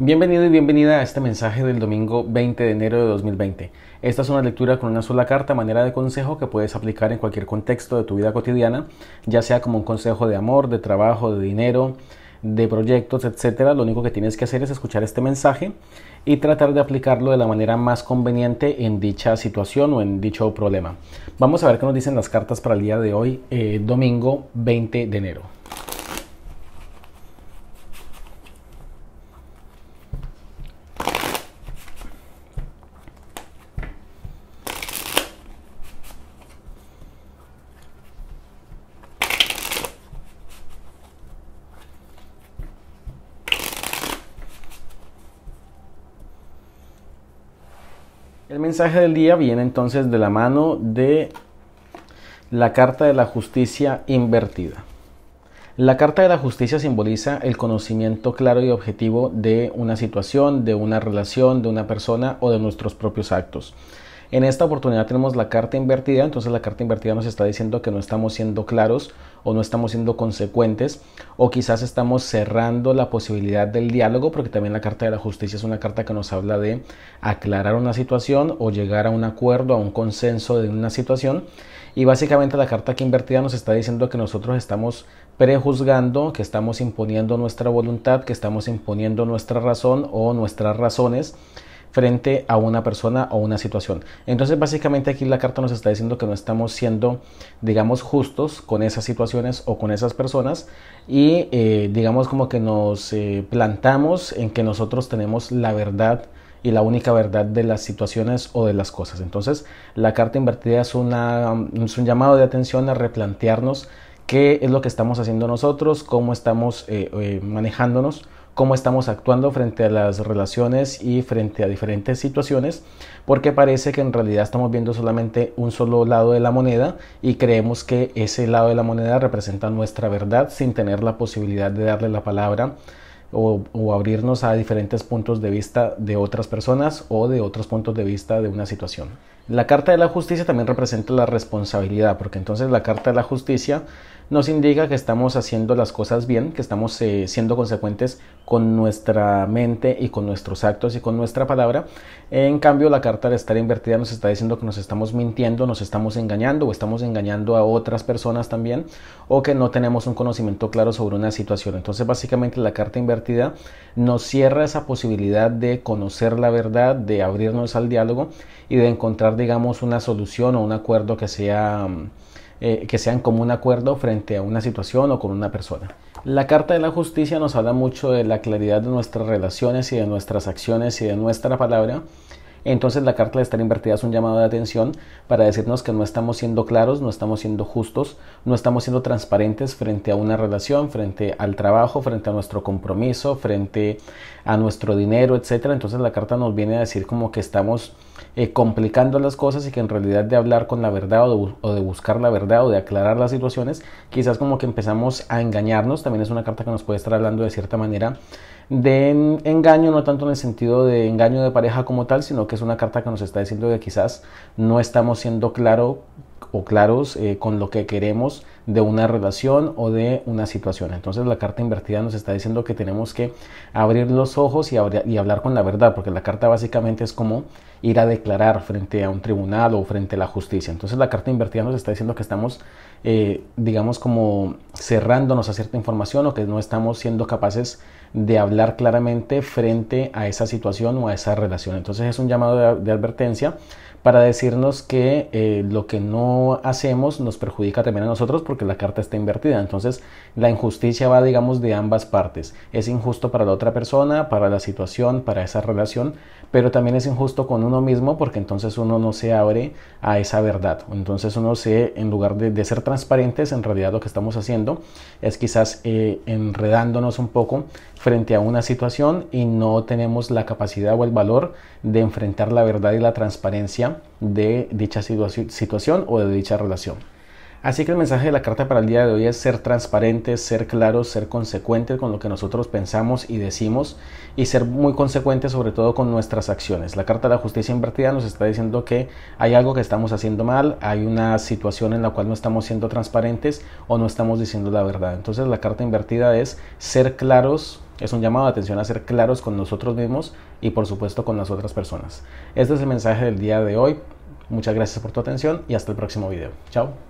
Bienvenido y bienvenida a este mensaje del domingo 20 de enero de 2020. Esta es una lectura con una sola carta, manera de consejo que puedes aplicar en cualquier contexto de tu vida cotidiana, ya sea como un consejo de amor, de trabajo, de dinero, de proyectos, etcétera. Lo único que tienes que hacer es escuchar este mensaje y tratar de aplicarlo de la manera más conveniente en dicha situación o en dicho problema. Vamos a ver qué nos dicen las cartas para el día de hoy, eh, domingo 20 de enero. El mensaje del día viene entonces de la mano de la Carta de la Justicia invertida. La Carta de la Justicia simboliza el conocimiento claro y objetivo de una situación, de una relación, de una persona o de nuestros propios actos. En esta oportunidad tenemos la carta invertida, entonces la carta invertida nos está diciendo que no estamos siendo claros o no estamos siendo consecuentes o quizás estamos cerrando la posibilidad del diálogo porque también la carta de la justicia es una carta que nos habla de aclarar una situación o llegar a un acuerdo, a un consenso de una situación y básicamente la carta que invertida nos está diciendo que nosotros estamos prejuzgando, que estamos imponiendo nuestra voluntad, que estamos imponiendo nuestra razón o nuestras razones frente a una persona o una situación. Entonces, básicamente aquí la carta nos está diciendo que no estamos siendo, digamos, justos con esas situaciones o con esas personas y, eh, digamos, como que nos eh, plantamos en que nosotros tenemos la verdad y la única verdad de las situaciones o de las cosas. Entonces, la carta invertida es, es un llamado de atención a replantearnos qué es lo que estamos haciendo nosotros, cómo estamos eh, eh, manejándonos, cómo estamos actuando frente a las relaciones y frente a diferentes situaciones, porque parece que en realidad estamos viendo solamente un solo lado de la moneda y creemos que ese lado de la moneda representa nuestra verdad sin tener la posibilidad de darle la palabra o, abrirnos a diferentes puntos de vista de otras personas o de otros puntos de vista de una situación. La Carta de la Justicia también representa la responsabilidad, porque entonces la Carta de la Justicia nos indica que estamos haciendo las cosas bien, que estamos eh, siendo consecuentes con nuestra mente y con nuestros actos y con nuestra palabra. En cambio, la carta de estar invertida nos está diciendo que nos estamos mintiendo, nos estamos engañando o estamos engañando a otras personas también o que no tenemos un conocimiento claro sobre una situación. Entonces, básicamente la carta invertida nos cierra esa posibilidad de conocer la verdad, de abrirnos al diálogo y de encontrar digamos, una solución o un acuerdo que sea, mm, eh, que sea común acuerdo frente a una situación o con una persona. La Carta de la Justicia nos habla mucho de la claridad de nuestras relaciones y de nuestras acciones y de nuestra palabra entonces la carta de estar invertida es un llamado de atención para decirnos que no estamos siendo claros, no estamos siendo justos, no estamos siendo transparentes frente a una relación, frente al trabajo, frente a nuestro compromiso, frente a nuestro dinero, etcétera. Entonces la carta nos viene a decir como que estamos eh, complicando las cosas y que en realidad de hablar con la verdad o de, o de buscar la verdad o de aclarar las situaciones, quizás como que empezamos a engañarnos. También es una carta que nos puede estar hablando de cierta manera de engaño, no tanto en el sentido de engaño de pareja como tal, sino que es una carta que nos está diciendo que quizás no estamos siendo claro o claros eh, con lo que queremos de una relación o de una situación. Entonces la carta invertida nos está diciendo que tenemos que abrir los ojos y, hablar con la verdad, porque la carta básicamente es como ir a declarar frente a un tribunal o frente a la justicia. Entonces la carta invertida nos está diciendo que estamos, eh, digamos, como cerrándonos a cierta información o que no estamos siendo capaces de hablar claramente frente a esa situación o a esa relación. Entonces es un llamado de advertencia para decirnos que eh, lo que no hacemos nos perjudica también a nosotros porque la carta está invertida. Entonces la injusticia va, digamos, de ambas partes. Es injusto para la otra persona, para la situación, para esa relación, pero también es injusto con uno mismo porque entonces uno no se abre a esa verdad. Entonces uno se, en lugar de, ser transparentes, en realidad lo que estamos haciendo es quizás eh, enredándonos un poco frente a una situación y no tenemos la capacidad o el valor de enfrentar la verdad y la transparencia de dicha situación o de dicha relación. Así que el mensaje de la carta para el día de hoy es ser transparentes, ser claros, ser consecuentes con lo que nosotros pensamos y decimos y ser muy consecuentes sobre todo con nuestras acciones. La carta de la justicia invertida nos está diciendo que hay algo que estamos haciendo mal, hay una situación en la cual no estamos siendo transparentes o no estamos diciendo la verdad. Entonces la carta invertida es ser claros, es un llamado de atención a ser claros con nosotros mismos y por supuesto con las otras personas. Este es el mensaje del día de hoy. Muchas gracias por tu atención y hasta el próximo video. Chao.